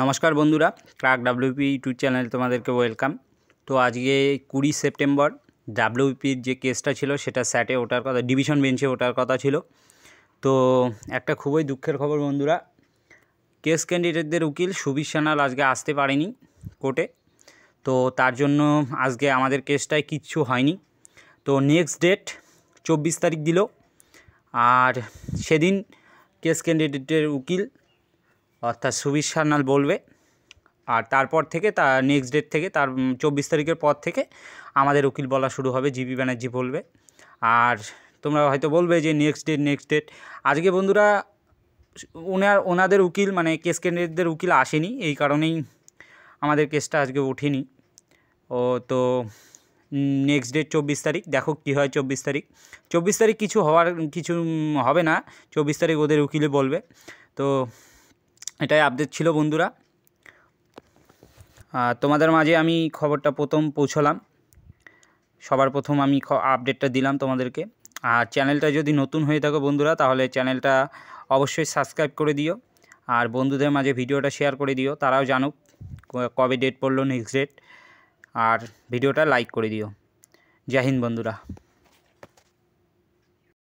নমস্কার বন্ধুরা crack WP YouTube চ্যানেলে তোমাদেরকে ওয়েলকাম তো আজকে কুড়ি সেপ্টেম্বর ডাব্লিউপির যে কেসটা ছিল সেটা স্যাটে ওটার কথা ডিভিশন বেঞ্চে ওটার কথা ছিল তো একটা খুবই দুঃখের খবর বন্ধুরা কেস ক্যান্ডিডেটদের উকিল সুবীর সানাল আজকে আসতে পারেনি কোর্টে তো তার জন্য আজকে আমাদের কেসটায় কিচ্ছু হয়নি তো নেক্সট ডেট চব্বিশ তারিখ দিল আর সেদিন কেস ক্যান্ডিডেটের উকিল অর্থাৎ সুবীর সান্যাল বলবে আর তারপর থেকে তার নেক্সট ডেট থেকে তার চব্বিশ তারিখের পর থেকে আমাদের উকিল বলা শুরু হবে জিবি ব্যানার্জি বলবে আর তোমরা হয়তো বলবে যে নেক্সট ডেট নেক্সট ডেট আজকে বন্ধুরা ওনার ওনাদের উকিল মানে কেস কেন্দ্রদের উকিল আসেনি এই কারণেই আমাদের কেসটা আজকে ওঠেনি ও তো নেক্সট ডেট চব্বিশ তারিখ দেখো কি হয় চব্বিশ তারিখ চব্বিশ তারিখ কিছু হওয়ার কিছু হবে না চব্বিশ তারিখ ওদের উকিলে বলবে তো এটাই আপডেট ছিল বন্ধুরা তোমাদের মাঝে আমি খবরটা প্রথম পৌঁছলাম সবার প্রথম আমি আপডেটটা দিলাম তোমাদেরকে আর চ্যানেলটা যদি নতুন হয়ে থাকো বন্ধুরা তাহলে চ্যানেলটা অবশ্যই সাবস্ক্রাইব করে দিও আর বন্ধুদের মাঝে ভিডিওটা শেয়ার করে দিও তারাও জানুক কবে ডেট পড়লো নেক্সট ডেট আর ভিডিওটা লাইক করে দিও জয় হিন্দ বন্ধুরা